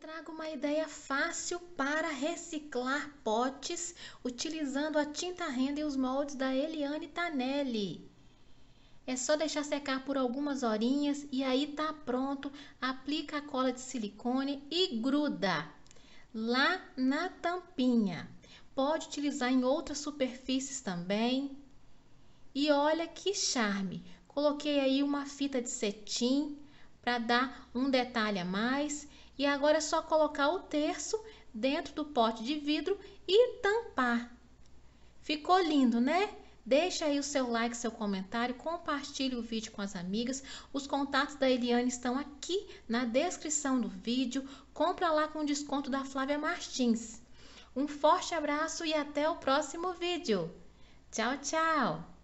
trago uma ideia fácil para reciclar potes utilizando a tinta renda e os moldes da Eliane Tanelli. É só deixar secar por algumas horinhas e aí tá pronto. Aplica a cola de silicone e gruda lá na tampinha. Pode utilizar em outras superfícies também. E olha que charme! Coloquei aí uma fita de cetim para dar um detalhe a mais e agora é só colocar o terço dentro do pote de vidro e tampar. Ficou lindo, né? Deixa aí o seu like, seu comentário, compartilhe o vídeo com as amigas. Os contatos da Eliane estão aqui na descrição do vídeo. Compra lá com desconto da Flávia Martins. Um forte abraço e até o próximo vídeo. Tchau, tchau!